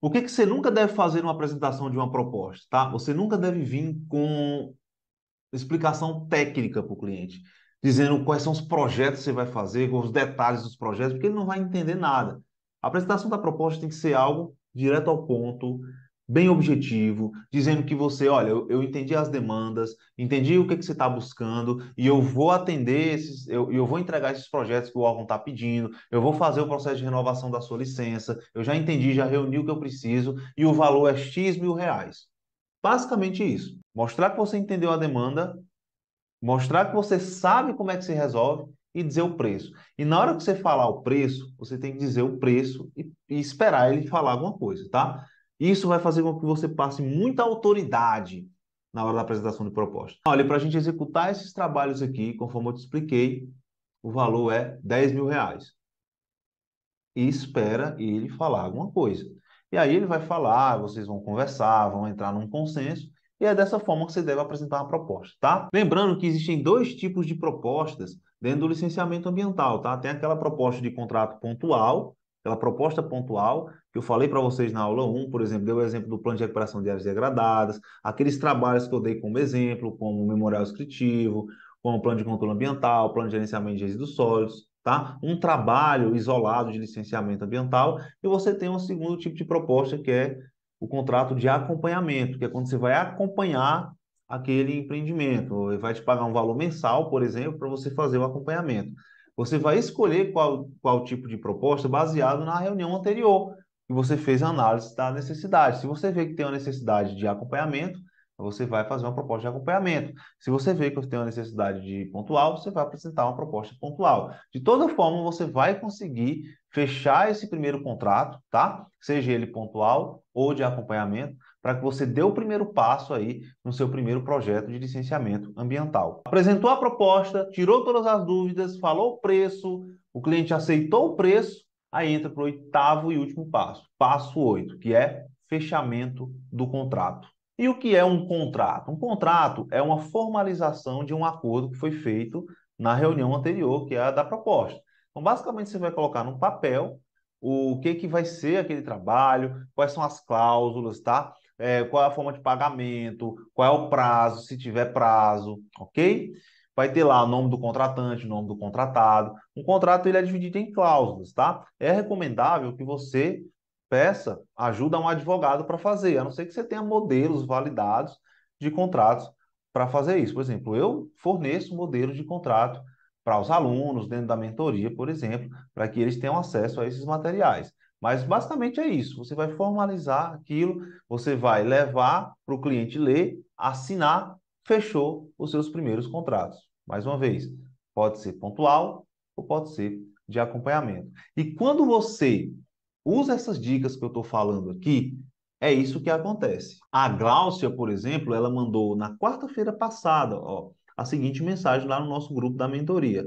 O que, é que você nunca deve fazer numa apresentação de uma proposta, tá? Você nunca deve vir com explicação técnica para o cliente, dizendo quais são os projetos que você vai fazer, com os detalhes dos projetos, porque ele não vai entender nada. A apresentação da proposta tem que ser algo direto ao ponto, bem objetivo, dizendo que você, olha, eu, eu entendi as demandas, entendi o que, que você está buscando e eu vou atender esses, eu, eu vou entregar esses projetos que o órgão está pedindo, eu vou fazer o processo de renovação da sua licença, eu já entendi, já reuni o que eu preciso e o valor é X mil reais. Basicamente isso. Mostrar que você entendeu a demanda, mostrar que você sabe como é que se resolve e dizer o preço. E na hora que você falar o preço, você tem que dizer o preço e, e esperar ele falar alguma coisa, tá? Isso vai fazer com que você passe muita autoridade na hora da apresentação de proposta. Olha, para a gente executar esses trabalhos aqui, conforme eu te expliquei, o valor é 10 mil reais. E espera ele falar alguma coisa. E aí ele vai falar, vocês vão conversar, vão entrar num consenso, e é dessa forma que você deve apresentar uma proposta, tá? Lembrando que existem dois tipos de propostas dentro do licenciamento ambiental, tá? Tem aquela proposta de contrato pontual, aquela proposta pontual que eu falei para vocês na aula 1, por exemplo, deu o exemplo do plano de recuperação de áreas degradadas, aqueles trabalhos que eu dei como exemplo, como memorial descritivo, como plano de controle ambiental, plano de gerenciamento de resíduos sólidos, tá? Um trabalho isolado de licenciamento ambiental e você tem um segundo tipo de proposta que é o contrato de acompanhamento, que é quando você vai acompanhar aquele empreendimento, ele vai te pagar um valor mensal, por exemplo, para você fazer o acompanhamento. Você vai escolher qual, qual tipo de proposta baseado na reunião anterior, que você fez a análise da necessidade. Se você vê que tem uma necessidade de acompanhamento, você vai fazer uma proposta de acompanhamento. Se você vê que tem uma necessidade de pontual, você vai apresentar uma proposta pontual. De toda forma, você vai conseguir fechar esse primeiro contrato, tá? Seja ele pontual ou de acompanhamento, para que você dê o primeiro passo aí no seu primeiro projeto de licenciamento ambiental. Apresentou a proposta, tirou todas as dúvidas, falou o preço, o cliente aceitou o preço, aí entra para o oitavo e último passo, passo 8, que é fechamento do contrato. E o que é um contrato? Um contrato é uma formalização de um acordo que foi feito na reunião anterior, que é a da proposta. Então, basicamente, você vai colocar num papel o que, que vai ser aquele trabalho, quais são as cláusulas, tá? é, qual é a forma de pagamento, qual é o prazo, se tiver prazo, ok? Vai ter lá o nome do contratante, o nome do contratado. O contrato ele é dividido em cláusulas, tá? É recomendável que você peça ajuda a um advogado para fazer, a não ser que você tenha modelos validados de contratos para fazer isso. Por exemplo, eu forneço modelos de contrato para os alunos dentro da mentoria, por exemplo, para que eles tenham acesso a esses materiais. Mas basicamente é isso. Você vai formalizar aquilo, você vai levar para o cliente ler, assinar, fechou os seus primeiros contratos. Mais uma vez, pode ser pontual ou pode ser de acompanhamento. E quando você usa essas dicas que eu estou falando aqui, é isso que acontece. A Gláucia, por exemplo, ela mandou na quarta-feira passada ó, a seguinte mensagem lá no nosso grupo da mentoria.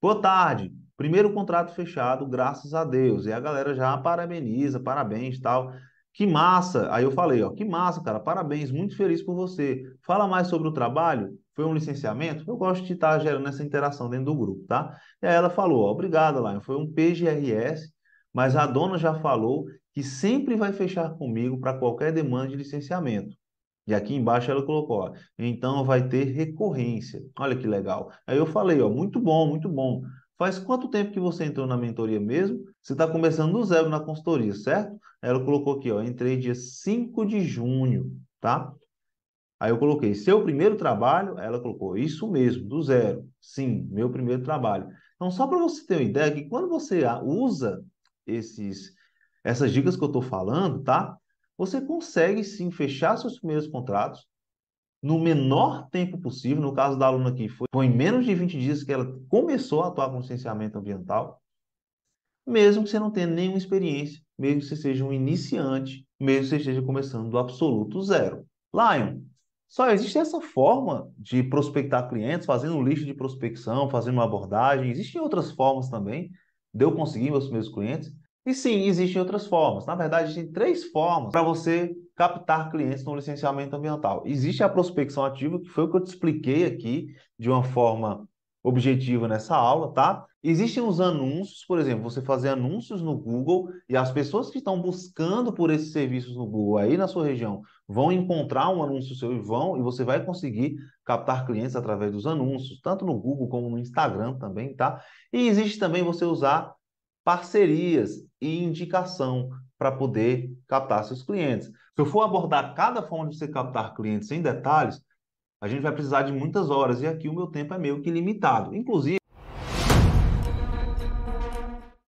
Boa tarde, Primeiro contrato fechado, graças a Deus. E a galera já parabeniza, parabéns tal. Que massa! Aí eu falei, ó, que massa, cara, parabéns, muito feliz por você. Fala mais sobre o trabalho. Foi um licenciamento? Eu gosto de estar gerando essa interação dentro do grupo, tá? E aí ela falou, ó, obrigado, Lion. Foi um PGRS, mas a dona já falou que sempre vai fechar comigo para qualquer demanda de licenciamento. E aqui embaixo ela colocou, ó, então vai ter recorrência. Olha que legal. Aí eu falei, ó, muito bom, muito bom. Faz quanto tempo que você entrou na mentoria mesmo? Você está começando do zero na consultoria, certo? Ela colocou aqui, ó, entrei dia 5 de junho, tá? Aí eu coloquei, seu primeiro trabalho? Ela colocou, isso mesmo, do zero. Sim, meu primeiro trabalho. Então, só para você ter uma ideia, que quando você usa esses, essas dicas que eu estou falando, tá? Você consegue sim fechar seus primeiros contratos, no menor tempo possível. No caso da aluna aqui, foi, foi em menos de 20 dias que ela começou a atuar com licenciamento ambiental, mesmo que você não tenha nenhuma experiência, mesmo que você seja um iniciante, mesmo que você esteja começando do absoluto zero. Lion, só existe essa forma de prospectar clientes, fazendo um lixo de prospecção, fazendo uma abordagem. Existem outras formas também de eu conseguir meus primeiros clientes. E sim, existem outras formas. Na verdade, existem três formas para você captar clientes no licenciamento ambiental. Existe a prospecção ativa, que foi o que eu te expliquei aqui de uma forma objetiva nessa aula, tá? Existem os anúncios, por exemplo, você fazer anúncios no Google e as pessoas que estão buscando por esses serviços no Google aí na sua região vão encontrar um anúncio seu e vão e você vai conseguir captar clientes através dos anúncios, tanto no Google como no Instagram também, tá? E existe também você usar parcerias e indicação para poder captar seus clientes. Se eu for abordar cada forma de você captar clientes em detalhes, a gente vai precisar de muitas horas e aqui o meu tempo é meio que limitado. Inclusive,